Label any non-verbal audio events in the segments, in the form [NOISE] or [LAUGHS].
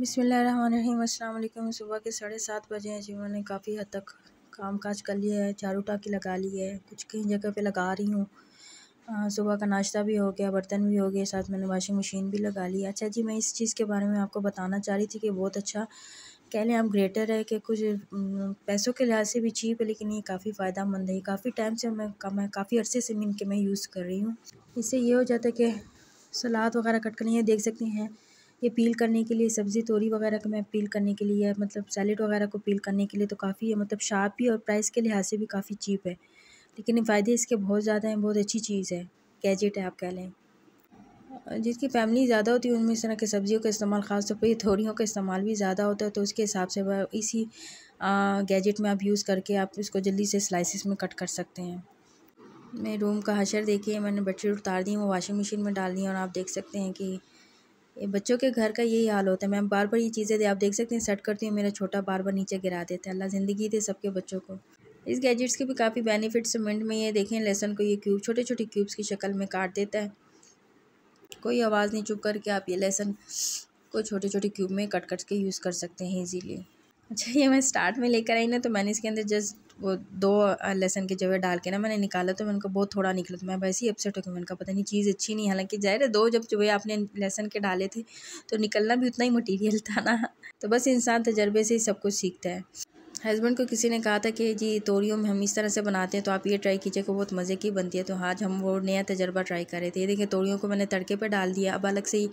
बिसमीम अल्लाम सुबह के साढ़े सात बजे हैं जी मैंने काफ़ी हद तक काम काज कर लिया है झाड़ू टाके लगा ली है कुछ कहीं जगह पे लगा रही हूँ सुबह का नाश्ता भी हो गया बर्तन भी हो गए साथ मैंने वाशिंग मशीन भी लगा ली अच्छा जी मैं इस चीज़ के बारे में आपको बताना चाह रही थी कि बहुत अच्छा कह लें आप ग्रेटर है कि कुछ पैसों के लिहाज से भी चीप है लेकिन ये काफ़ी फ़ायदा मंद है काफ़ी टाइम से मैं कम है काफ़ी अर्से से मैं इनके मैं यूज़ कर रही हूँ इससे ये हो जाता है कि सलाद वगैरह कट कर देख सकती हैं ये पील करने के लिए सब्ज़ी तोरी वगैरह को मैं पील करने के लिए मतलब सैलेड वगैरह को पील करने के लिए तो काफ़ी है मतलब शार्प भी और प्राइस के लिहाज से भी काफ़ी चीप है लेकिन फ़ायदे इसके बहुत ज़्यादा हैं बहुत अच्छी चीज़ है गैजेट है आप कह लें जिसकी फैमिली ज़्यादा होती है उनमें इस तरह के सब्ज़ियों का इस्तेमाल ख़ास तौर पर थोड़ियों का इस्तेमाल भी ज़्यादा होता है तो उसके हिसाब से वह इसी गैजेट में आप यूज़ करके आप इसको जल्दी से स्लाइसिस में कट कर सकते हैं मैं रूम का हशर देखिए मैंने बेडशीट उतार दी वो वाशिंग मशीन में डाल दी और आप देख सकते हैं कि बच्चों के घर का यही हाल होता है मैम बार बार ये चीज़ें आप देख सकते हैं सेट करती हूँ मेरा छोटा बार बार नीचे गिरा देता है अल्लाह ज़िंदगी दे सबके बच्चों को इस गैजेट्स के भी काफ़ी बेनिफिट्स मिनट में ये देखें लेसन को ये क्यूब छोटे छोटे क्यूब्स की शक्ल में काट देता है कोई आवाज़ नहीं चुप करके आप ये लेसन को छोटे छोटे क्यूब में कट कट के यूज़ कर सकते हैं ईजीली अच्छा ये मैं स्टार्ट में लेकर आई ना तो मैंने इसके अंदर जस्ट वो दो लहसन के जवे डाल के ना मैंने निकाला तो मैंने उनको बहुत थोड़ा निकला तो मैं वैसे ही अपसेट हो गया मैंने कहा पता नहीं चीज़ अच्छी नहीं हालांकि जाहिर है दो जब है आपने लहसन के डाले थे तो निकलना भी उतना ही मटीरियल था ना तो बस इंसान तजर्बे से ही सब कुछ सीखता है हस्बैंड को किसी ने कहा था कि जी तोरियों में हम इस तरह से बनाते हैं तो आप ये ट्राई कीजिए कि बहुत मज़े की बनती है तो आज हम वो नया तजर्बा ट्राई कर रहे थे ये देखिए तोरियों को मैंने तड़के पे डाल दिया अब अलग से ही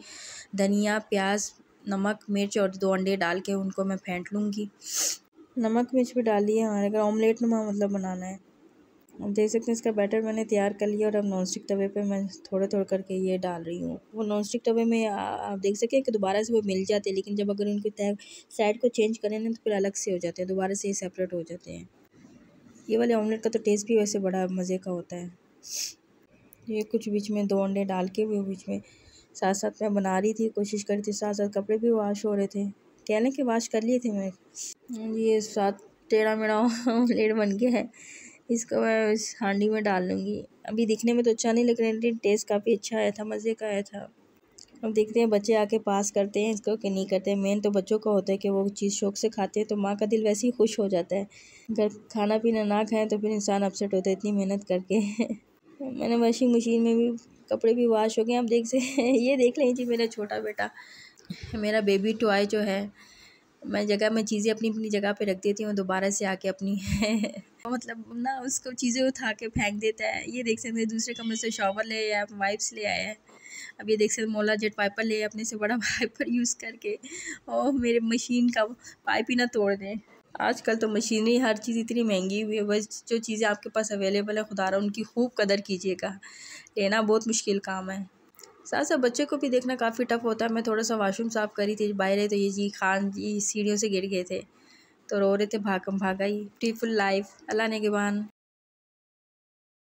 धनिया प्याज नमक मिर्च और दो अंडे डाल के उनको मैं फेंट लूँगी नमक मिर्च भी डाली है हमारे घर ऑमलेट नुमा मतलब बनाना है अब देख सकते हैं इसका बैटर मैंने तैयार कर लिया और अब नॉन स्टिक तवे पे मैं थोड़े थोड़े करके ये डाल रही हूँ वो नॉन स्टिक तवे में आप देख सकें कि दोबारा से वो मिल जाते हैं लेकिन जब अगर उनके तय साइड को चेंज करें ना तो फिर अलग से हो जाते हैं दोबारा से ये सेपरेट हो जाते हैं ये वाले ऑमलेट का तो टेस्ट भी वैसे बड़ा मज़े का होता है ये कुछ बीच में दो अंडे डाल के वो बीच में साथ साथ मैं बना रही थी कोशिश कर रही थी साथ साथ कपड़े भी वाश हो रहे थे कहने के वाश कर लिए थे मैं ये साथ टेढ़ा मेढ़ा ऑमलेट बन गया है इसको मैं इस हांडी में डाल लूँगी अभी दिखने में तो अच्छा नहीं लग रहा लेकिन टेस्ट काफ़ी अच्छा आया था मज़े का आया था अब देखते हैं बच्चे आके पास करते हैं इसको कि नहीं करते मेन तो बच्चों का होता है कि वो चीज़ शौक से खाते हैं तो माँ का दिल वैसे ही खुश हो जाता है अगर खाना पीना ना खाएं तो फिर इंसान अपसेट होता है इतनी मेहनत करके [LAUGHS] मैंने वॉशिंग मशीन में भी कपड़े भी वॉश हो गए आप देख से [LAUGHS] ये देख लें जी मेरा छोटा बेटा मेरा बेबी टॉय जो है मैं जगह में चीज़ें अपनी अपनी जगह पे रख देती हूँ दोबारा से आके अपनी [LAUGHS] मतलब ना उसको चीज़ें उठा के फेंक देता है ये देख सकते हैं दूसरे कमरे से शॉवर ले आया वाइप्स ले आया है अब ये देख सकते मोला जेट वाइपर ले अपने से बड़ा वाइपर [LAUGHS] यूज़ करके और मेरे मशीन का पाइप ही ना तोड़ दें आजकल तो मशीनरी हर चीज़ इतनी महंगी हुई है बस जो चीज़ें आपके पास अवेलेबल है खुदा उनकी खूब कदर कीजिएगा लेना बहुत मुश्किल काम है साथ साथ बच्चे को भी देखना काफ़ी टफ होता है मैं थोड़ा सा वाशरूम साफ़ करी थी बाहर है तो ये जी खान जी सीढ़ियों से गिर गए थे तो रो रहे थे भागम भागा ही ब्यूटीफुल लाइफ अल्लाह ने के